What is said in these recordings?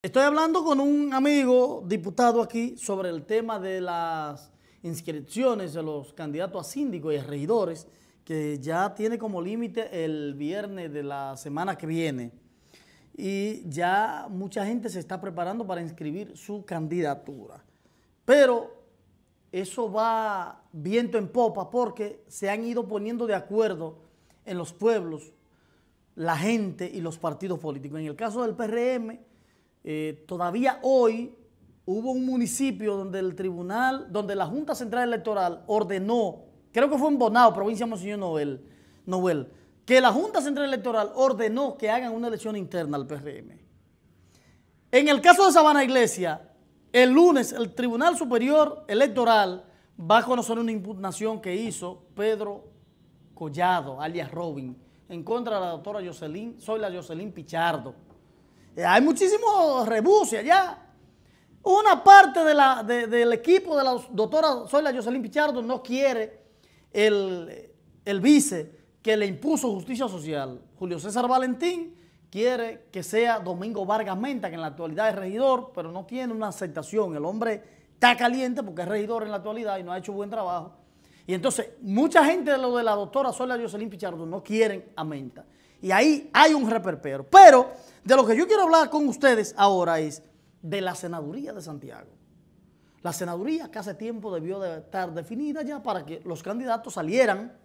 Estoy hablando con un amigo diputado aquí sobre el tema de las inscripciones de los candidatos a síndicos y a regidores que ya tiene como límite el viernes de la semana que viene. Y ya mucha gente se está preparando para inscribir su candidatura. Pero eso va viento en popa porque se han ido poniendo de acuerdo en los pueblos la gente y los partidos políticos. En el caso del PRM, eh, todavía hoy hubo un municipio donde el tribunal, donde la Junta Central Electoral ordenó, creo que fue en Bonao, provincia de Monseñor Noel, que la Junta Central Electoral ordenó que hagan una elección interna al PRM. En el caso de Sabana Iglesia, el lunes el Tribunal Superior Electoral va a conocer una impugnación que hizo Pedro Collado, alias Robin, en contra de la doctora Jocelyn, soy la Jocelyn Pichardo. Eh, hay muchísimos rebus allá. Una parte del equipo de la doctora Soyla Jocelyn Pichardo no quiere el, vice que le impuso justicia social. Julio César Valentín quiere que sea Domingo Vargas Menta, que en la actualidad es regidor, pero no tiene una aceptación. El hombre está caliente porque es regidor en la actualidad y no ha hecho buen trabajo. Y entonces, mucha gente de lo de la doctora Soyla Jocelyn Pichardo no quieren a Menta. Y ahí hay un reperpero. Pero de lo que yo quiero hablar con ustedes ahora es de la senaduría de Santiago. La senaduría que hace tiempo debió de estar definida ya para que los candidatos salieran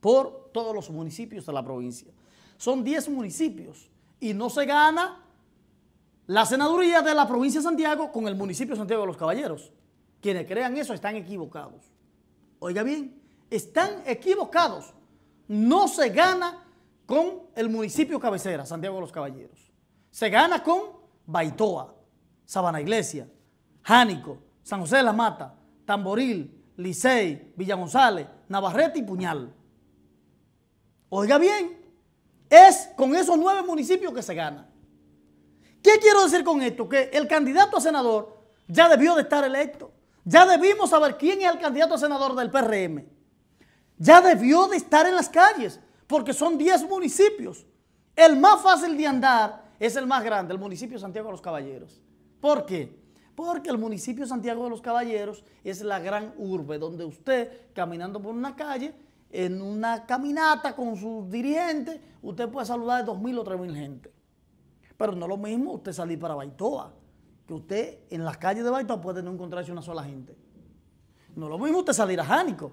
por todos los municipios de la provincia. Son 10 municipios y no se gana la senaduría de la provincia de Santiago con el municipio de Santiago de los Caballeros. Quienes crean eso están equivocados. Oiga bien, están equivocados. No se gana con el municipio cabecera, Santiago de los Caballeros. Se gana con Baitoa, Sabana Iglesia, Jánico, San José de la Mata, Tamboril, Licey, Villa González, Navarrete y Puñal. Oiga bien, es con esos nueve municipios que se gana. ¿Qué quiero decir con esto? Que el candidato a senador ya debió de estar electo. Ya debimos saber quién es el candidato a senador del PRM. Ya debió de estar en las calles porque son 10 municipios. El más fácil de andar es el más grande, el municipio Santiago de los Caballeros. ¿Por qué? Porque el municipio Santiago de los Caballeros es la gran urbe donde usted, caminando por una calle, en una caminata con sus dirigentes, usted puede saludar de 2.000 o 3.000 gente. Pero no es lo mismo usted salir para Baitoa, que usted en las calles de Baitoa puede no encontrarse una sola gente. No es lo mismo usted salir a Jánico,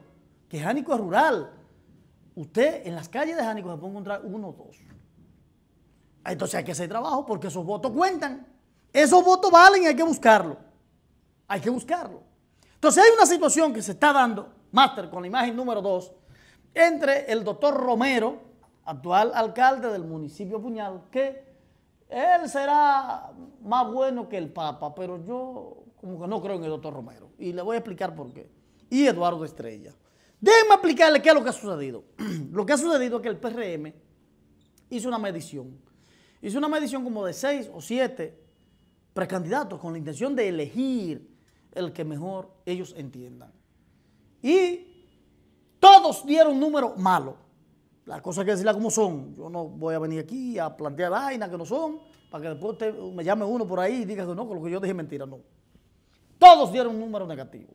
que Jánico es rural, Usted en las calles de Jánico se puede encontrar uno o dos. Entonces hay que hacer trabajo porque esos votos cuentan. Esos votos valen y hay que buscarlo. Hay que buscarlo. Entonces hay una situación que se está dando, Máster, con la imagen número dos, entre el doctor Romero, actual alcalde del municipio Puñal, que él será más bueno que el Papa, pero yo como que no creo en el doctor Romero. Y le voy a explicar por qué. Y Eduardo Estrella. Déjenme explicarle qué es lo que ha sucedido. lo que ha sucedido es que el PRM hizo una medición. Hizo una medición como de seis o siete precandidatos con la intención de elegir el que mejor ellos entiendan. Y todos dieron número malo Las cosas que decirlas como son. Yo no voy a venir aquí a plantear vainas que no son, para que después me llame uno por ahí y diga que no, con lo que yo dije mentira. No. Todos dieron un número negativo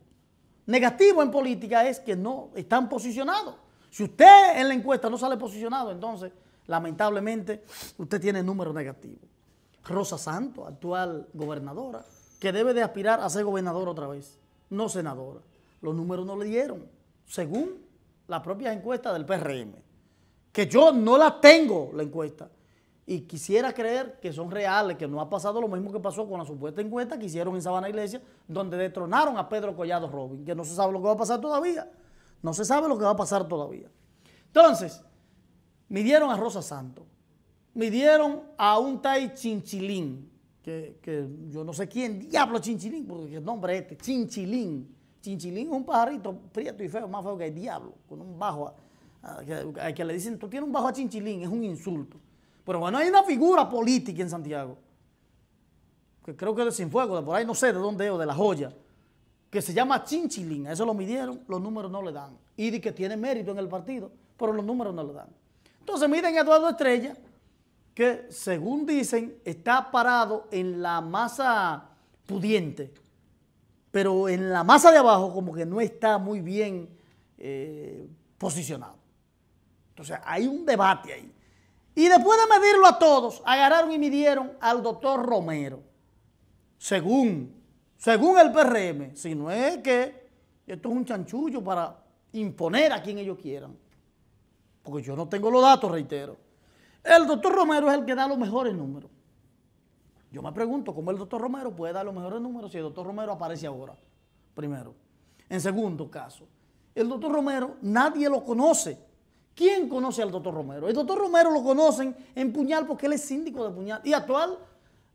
negativo en política es que no están posicionados. Si usted en la encuesta no sale posicionado, entonces lamentablemente usted tiene número negativo. Rosa Santos, actual gobernadora, que debe de aspirar a ser gobernadora otra vez, no senadora. Los números no le dieron, según las propias encuestas del PRM, que yo no la tengo la encuesta, y quisiera creer que son reales, que no ha pasado lo mismo que pasó con la supuesta encuesta que hicieron en Sabana Iglesia, donde detronaron a Pedro Collado Robin, que no se sabe lo que va a pasar todavía. No se sabe lo que va a pasar todavía. Entonces, midieron a Rosa Santo, midieron a un Tai Chinchilín, que, yo no sé quién, diablo Chinchilín, porque el nombre este, Chinchilín. Chinchilín es un pajarito prieto y feo, más feo que el diablo, con un bajo, que, le dicen, tú tienes un bajo a Chinchilín, es un insulto. Pero bueno, hay una figura política en Santiago, que creo que es de Sinfuego, de por ahí no sé de dónde es, o de La Joya, que se llama Chinchilín. Eso lo midieron, los números no le dan. Y que tiene mérito en el partido, pero los números no le dan. Entonces miden a Eduardo Estrella, que según dicen, está parado en la masa pudiente, pero en la masa de abajo como que no está muy bien eh, posicionado. Entonces hay un debate ahí. Y después de medirlo a todos, agarraron y midieron al doctor Romero. Según, según el PRM, si no es que esto es un chanchullo para imponer a quien ellos quieran. Porque yo no tengo los datos, reitero. El doctor Romero es el que da los mejores números. Yo me pregunto cómo el doctor Romero puede dar los mejores números si el doctor Romero aparece ahora, primero. En segundo caso, el doctor Romero nadie lo conoce. ¿Quién conoce al doctor Romero? El doctor Romero lo conocen en Puñal porque él es síndico de Puñal y actual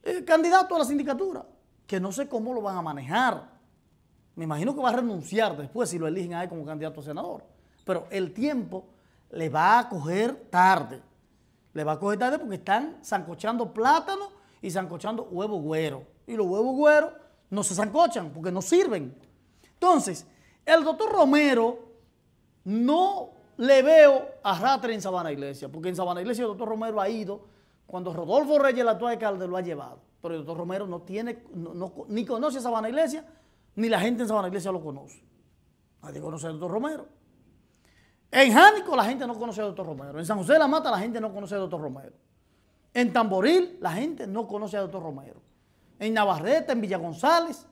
eh, candidato a la sindicatura, que no sé cómo lo van a manejar. Me imagino que va a renunciar después si lo eligen a él como candidato a senador. Pero el tiempo le va a coger tarde. Le va a coger tarde porque están zancochando plátano y zancochando huevo güero. Y los huevos güero no se zancochan porque no sirven. Entonces, el doctor Romero no le veo a Ratre en Sabana Iglesia, porque en Sabana Iglesia el doctor Romero ha ido cuando Rodolfo Reyes, el actual alcalde, lo ha llevado. Pero el doctor Romero no tiene, ni conoce a Sabana Iglesia, ni la gente en Sabana Iglesia lo conoce. Nadie conoce al doctor Romero. En Jánico la gente no conoce al doctor Romero. En San José de la Mata la gente no conoce al doctor Romero. En Tamboril la gente no conoce al doctor Romero. En Navarrete, en Villa González,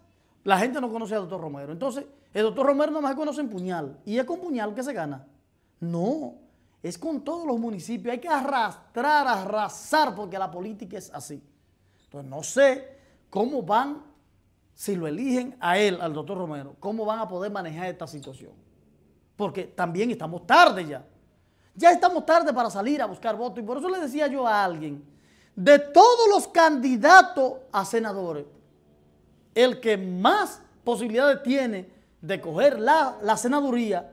la gente no conoce al doctor Romero. Entonces, el doctor Romero nomás más conoce en puñal. Y es con puñal que se gana. No, es con todos los municipios. Hay que arrastrar, arrasar, porque la política es así. Entonces no sé cómo van, si lo eligen a él, al doctor Romero, cómo van a poder manejar esta situación. Porque también estamos tarde ya. Ya estamos tarde para salir a buscar votos. Y por eso le decía yo a alguien, de todos los candidatos a senadores, el que más posibilidades tiene de coger la, la senaduría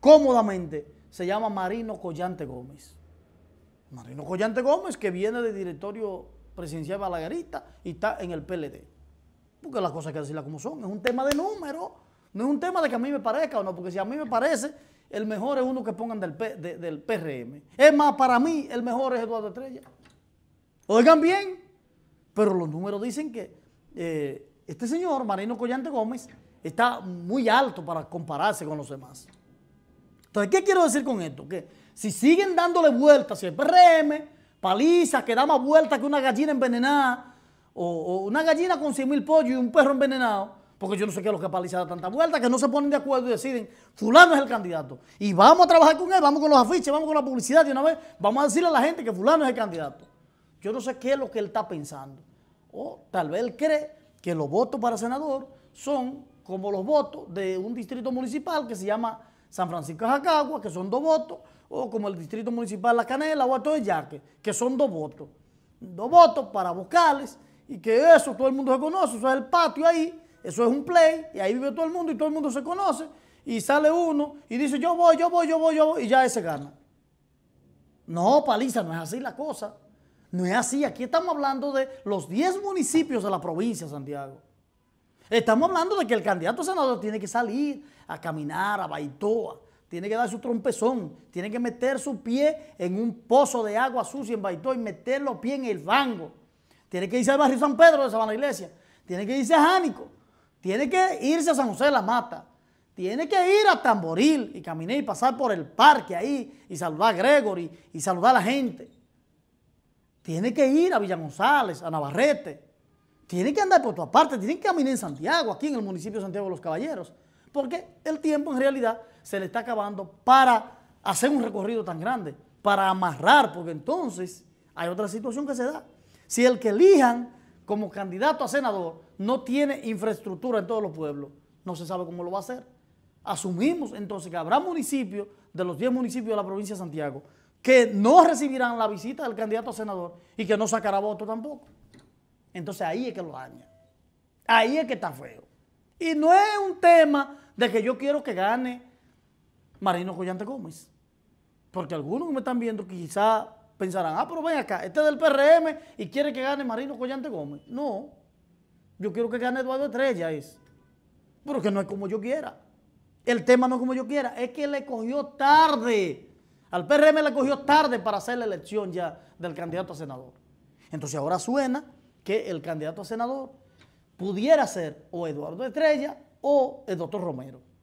cómodamente se llama Marino Collante Gómez. Marino Collante Gómez, que viene del directorio presidencial Balaguerita y está en el PLD. Porque las cosas hay que decirlas como son. Es un tema de número, no es un tema de que a mí me parezca o no, porque si a mí me parece, el mejor es uno que pongan del, PRM. Es más, para mí, el mejor es Eduardo Estrella. Oigan bien, pero los números dicen que eh, este señor, Marino Collante Gómez, está muy alto para compararse con los demás. Entonces, ¿qué quiero decir con esto? Que si siguen dándole vueltas, si el PRM, paliza, que da más vueltas que una gallina envenenada, o, una gallina con 100 mil pollos y un perro envenenado, porque yo no sé qué es lo que paliza da tanta vuelta, que no se ponen de acuerdo y deciden, fulano es el candidato. Y vamos a trabajar con él, vamos con los afiches, vamos con la publicidad y una vez, vamos a decirle a la gente que fulano es el candidato. Yo no sé qué es lo que él está pensando. O tal vez él cree que los votos para senador son como los votos de un distrito municipal que se llama San Francisco de Jacagua, que son dos votos, o como el Distrito Municipal de La Canela o Alto de Yaque, que son dos votos. Dos votos para vocales y que eso todo el mundo se conoce, eso es el patio ahí, eso es un play y ahí vive todo el mundo y todo el mundo se conoce y sale uno y dice yo voy, yo voy, yo voy, yo voy y ya ese gana. No, paliza, no es así la cosa. No es así. Aquí estamos hablando de los 10 municipios de la provincia de Santiago. Estamos hablando de que el candidato senador tiene que salir a caminar, a Baitoa, tiene que dar su trompezón, tiene que meter su pie en un pozo de agua sucia en Baitoa y meter los pies en el fango. Tiene que irse al barrio San Pedro de Sabana Iglesia, tiene que irse a Jánico, tiene que irse a San José de la Mata, tiene que ir a Tamboril y caminar y pasar por el parque ahí y saludar a Gregory y saludar a la gente. Tiene que ir a Villa González, a Navarrete, tienen que andar por todas partes, tienen que caminar en Santiago, aquí en el municipio de Santiago de los Caballeros, porque el tiempo en realidad se le está acabando para hacer un recorrido tan grande, para amarrar, porque entonces hay otra situación que se da. Si el que elijan como candidato a senador no tiene infraestructura en todos los pueblos, no se sabe cómo lo va a hacer. Asumimos entonces que habrá municipios de los 10 municipios de la provincia de Santiago que no recibirán la visita del candidato a senador y que no sacará voto tampoco. Entonces ahí es que lo daña. Ahí es que está feo. Y no es un tema de que yo quiero que gane Marino Collante Gómez. Porque algunos que me están viendo quizá pensarán, ah, pero ven acá, este es del PRM y quiere que gane Marino Collante Gómez. No, yo quiero que gane Eduardo Estrella es. Pero que no es como yo quiera. El tema no es como yo quiera, es que le cogió tarde. Al PRM le cogió tarde para hacer la elección ya del candidato a senador. Entonces ahora suena que el candidato a senador pudiera ser o Eduardo Estrella o el doctor Romero.